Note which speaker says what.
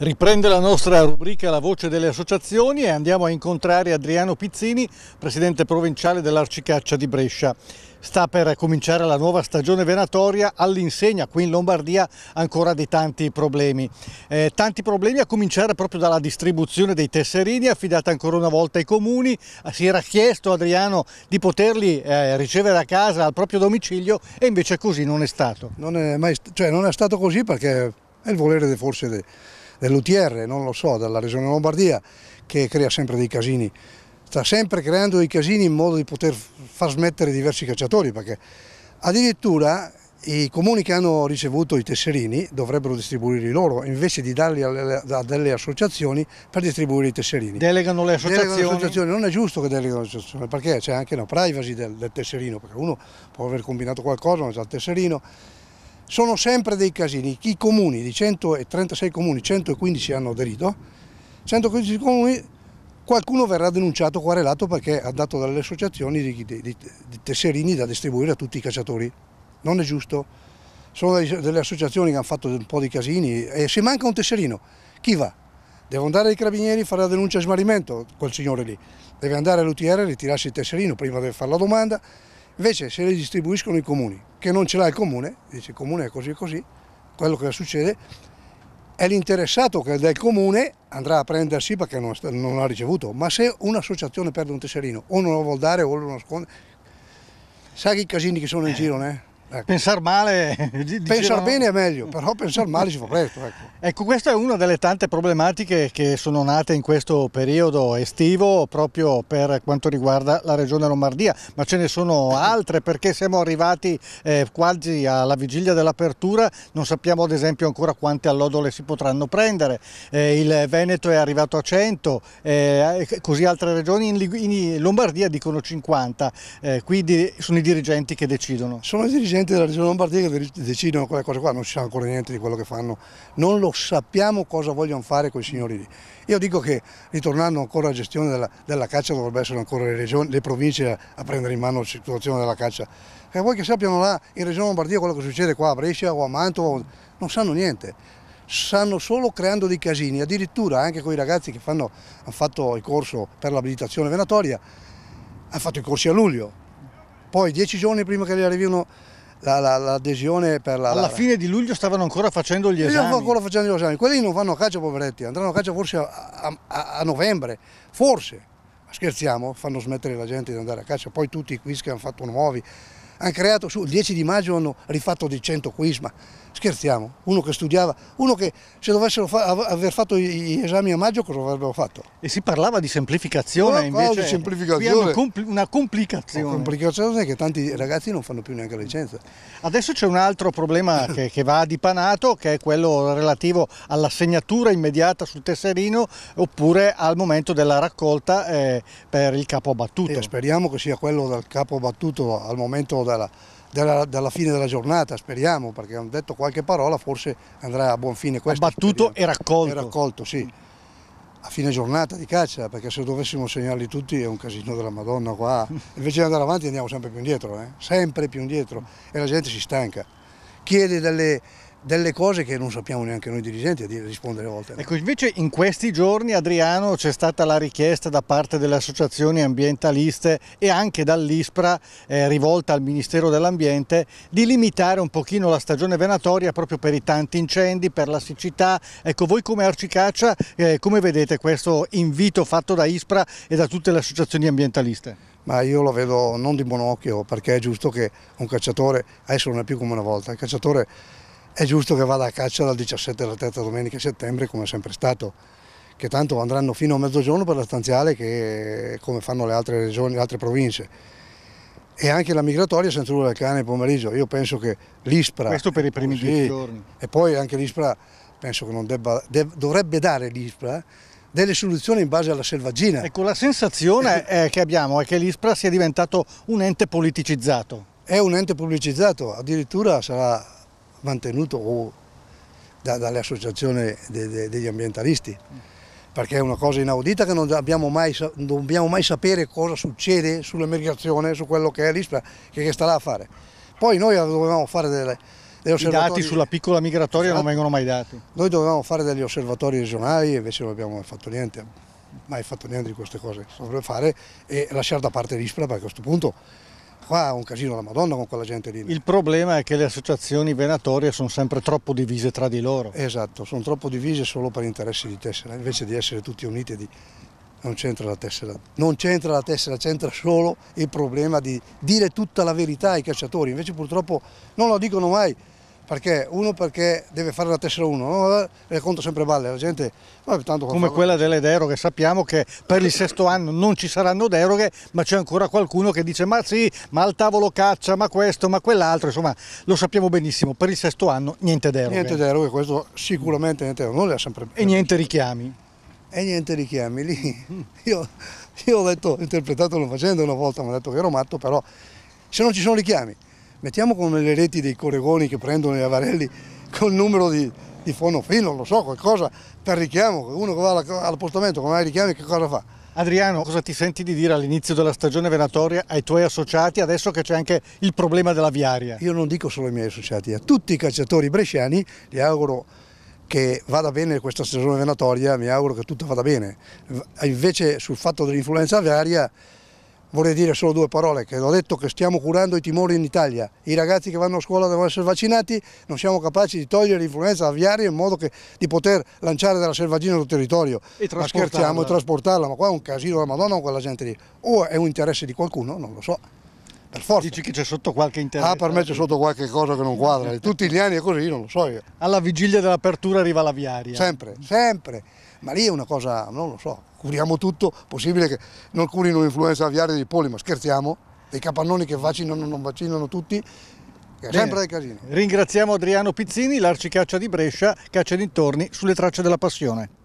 Speaker 1: Riprende la nostra rubrica La voce delle associazioni e andiamo a incontrare Adriano Pizzini, presidente provinciale dell'Arcicaccia di Brescia. Sta per cominciare la nuova stagione venatoria all'insegna qui in Lombardia ancora di tanti problemi. Eh, tanti problemi a cominciare proprio dalla distribuzione dei tesserini affidata ancora una volta ai comuni. Eh, si era chiesto Adriano di poterli eh, ricevere a casa al proprio domicilio e invece così non è stato. Non è, mai, cioè non è stato così perché è il volere forse dei
Speaker 2: dell'UTR, non lo so, della Regione Lombardia, che crea sempre dei casini. Sta sempre creando dei casini in modo di poter far smettere diversi cacciatori, perché addirittura i comuni che hanno ricevuto i tesserini dovrebbero distribuirli loro invece di darli a delle associazioni per distribuire i tesserini. Delegano le associazioni? Delegano le associazioni. Non è giusto che delegano le associazioni perché c'è anche una privacy del, del tesserino perché uno può aver combinato qualcosa ma c'è il tesserino sono sempre dei casini. I comuni di 136 comuni, 115 hanno aderito, 115 comuni qualcuno verrà denunciato, querelato perché ha dato dalle associazioni di, di, di, tesserini da distribuire a tutti i cacciatori. Non è giusto. Sono delle associazioni che hanno fatto un po' di casini e se manca un tesserino, chi va? Devo andare ai carabinieri, fare la denuncia a smarrimento, quel signore lì. Deve andare all'UTR e ritirarsi il tesserino prima di fare la domanda. Invece se le distribuiscono i comuni, che non ce l'ha il comune, dice il comune è così e così, quello che succede, è l'interessato che del comune andrà a prendersi perché non, non l'ha ricevuto, ma se un'associazione perde un tesserino o non lo vuol dare o lo nasconde, sai che i casini che sono in eh. giro, né? Eh? Ecco.
Speaker 1: Pensare male... Pensare bene è meglio, però pensare male si fa presto. Ecco. ecco. questa è una delle tante problematiche che sono nate in questo periodo estivo proprio per quanto riguarda la regione Lombardia, ma ce ne sono altre perché siamo arrivati eh, quasi alla vigilia dell'apertura, non sappiamo ad esempio ancora quante allodole si potranno prendere, eh, il Veneto è arrivato a 100, eh, così altre regioni in, in Lombardia dicono 50, eh, quindi sono i dirigenti che decidono. Sono i dirigenti presidenti della regione Lombardia che decidono quelle cose qua, non si sa ancora niente di quello che fanno, non lo sappiamo
Speaker 2: cosa vogliono fare quei signori lì. Io dico che ritornando ancora alla gestione della, della caccia dovrebbero essere ancora le, regioni, le province a, a, prendere in mano la situazione della caccia. E voi che sappiano là in regione Lombardia quello che succede qua a Brescia o a Mantova, non sanno niente Sanno solo creando dei casini, addirittura anche con i ragazzi che fanno, hanno fatto il corso per l'abilitazione venatoria, hanno fatto i corsi a luglio, poi dieci giorni prima che li arrivino
Speaker 1: l'adesione la, la, per la... Alla Lara. fine di luglio stavano ancora facendo gli esami?
Speaker 2: ancora facendo gli esami, quelli non vanno a caccia poveretti, andranno a caccia forse a, a, a novembre, forse, ma scherziamo, fanno smettere la gente di andare a caccia, poi tutti qui che hanno fatto nuovi, hanno creato su, il 10 di maggio hanno rifatto dei 100 quiz, ma scherziamo, uno che studiava, uno che se dovessero fa, aver fatto gli esami a maggio cosa avrebbero fatto?
Speaker 1: E si parlava di
Speaker 2: semplificazione no, invece, di semplificazione. Compl
Speaker 1: una complicazione. Una complicazione che tanti ragazzi non fanno più neanche la licenza. Adesso c'è un altro problema che, che va dipanato che è quello relativo alla segnatura immediata sul tesserino oppure al momento della raccolta eh, per il capo abbattuto. E speriamo che sia quello del capo abbattuto al momento dalla, dalla, dalla, fine
Speaker 2: della giornata, speriamo, perché hanno detto qualche parola, forse andrà a buon fine questo. Battuto e raccolto. E raccolto, sì. A fine giornata di caccia, perché se dovessimo segnarli tutti è un casino della Madonna qua. Invece di andare avanti andiamo sempre più indietro, eh? sempre più indietro e la gente si
Speaker 1: stanca. Chiede delle, delle cose che non sappiamo neanche noi dirigenti a rispondere a volte. Ecco, invece in questi giorni Adriano c'è stata la richiesta da parte delle associazioni ambientaliste e anche dall'ISPRA eh, rivolta al Ministero dell'Ambiente di limitare un pochino la stagione venatoria proprio per i tanti incendi, per la siccità. Ecco, voi come Arcicaccia eh, come vedete questo invito fatto da ISPRA e da tutte le associazioni ambientaliste? ma io lo vedo non di buon occhio perché è giusto che un cacciatore, adesso
Speaker 2: non è più come una volta, il cacciatore è giusto che vada a caccia dal 17 alla terza domenica a settembre come è sempre stato che tanto andranno fino a mezzogiorno per la stanziale che come fanno le altre regioni, le altre province e anche la migratoria senza dubbio del cane pomeriggio io penso che l'ISPRA questo per i primi così, giorni e poi anche l'ISPRA penso che non debba, de,
Speaker 1: dovrebbe dare l'ISPRA delle soluzioni in base alla selvaggina. Ecco, la sensazione eh, che abbiamo è che l'ISPRA sia diventato un ente politicizzato. È un ente pubblicizzato, addirittura sarà mantenuto da, dalle associazioni de, de,
Speaker 2: degli ambientalisti, perché è una cosa inaudita che non dobbiamo mai, dobbiamo mai sapere cosa succede sull'emigrazione, su quello che è l'ISPRA, che, che starà a fare. Poi noi dovevamo fare delle, i dati sulla piccola migratoria esatto. non vengono mai dati. Noi dovevamo fare degli osservatori regionali invece non abbiamo mai fatto niente, mai fatto niente di queste cose. Dovrebbe fare e lasciare da parte l'ISPRA perché a questo punto Qua è un casino la Madonna con quella gente lì.
Speaker 1: Il problema è che le associazioni venatorie sono sempre troppo divise tra di loro. Esatto, sono troppo divise solo
Speaker 2: per interessi di tessera, invece di essere tutti uniti di... non c'entra la tessera. Non c'entra la tessera, c'entra solo il problema di dire tutta la verità ai cacciatori, invece purtroppo non lo dicono mai. Perché? Uno perché deve fare la tessera 1, no? Eh, le conto sempre balle, la
Speaker 1: gente... Vabbè, tanto Come quella delle deroghe, sappiamo che per il sesto anno non ci saranno deroghe, ma c'è ancora qualcuno che dice ma sì, ma al tavolo caccia, ma questo, ma quell'altro, insomma lo sappiamo benissimo, per il sesto anno niente deroghe. Niente
Speaker 2: deroghe, questo sicuramente niente deroghe, non le ha sempre... E niente richiami. E niente richiami, lì io, io ho detto, interpretatelo facendo una volta, mi hanno detto che ero matto, però se non ci sono richiami Mettiamo come le reti dei coregoni che prendono i avarelli col numero di, di fonofilo, lo so, qualcosa
Speaker 1: per richiamo. Uno che va all'appostamento, come mai richiami, che cosa fa? Adriano, cosa ti senti di dire all'inizio della stagione venatoria ai tuoi associati, adesso che c'è anche il problema della viaria? Io non dico solo ai miei associati, a tutti i calciatori bresciani gli auguro che vada bene questa
Speaker 2: stagione venatoria, mi auguro che tutto vada bene. Invece sul fatto dell'influenza viaria vorrei dire solo due parole, che l'ho detto che stiamo curando i timori in Italia. I ragazzi che vanno a scuola devono essere vaccinati, non siamo capaci di togliere l'influenza aviaria in modo che, di poter lanciare della selvaggina sul territorio. e ma scherziamo e trasportarla, ma qua è un casino della Madonna con quella gente lì. O è un interesse di qualcuno, non lo so. Per forza. Dici che c'è sotto qualche interesse? Ah, per me c'è sotto qualche cosa che non quadra. Tutti gli anni è così, io non lo so io. Alla vigilia dell'apertura arriva la viaria. Sempre, sempre ma lì è una cosa, non lo so, curiamo tutto, possibile che non curino l'influenza aviaria dei polli, ma scherziamo, dei capannoni che vaccinano o non vaccinano tutti, è sempre dei
Speaker 1: casini. Ringraziamo Adriano Pizzini, l'arcicaccia di Brescia, caccia dintorni sulle tracce della passione.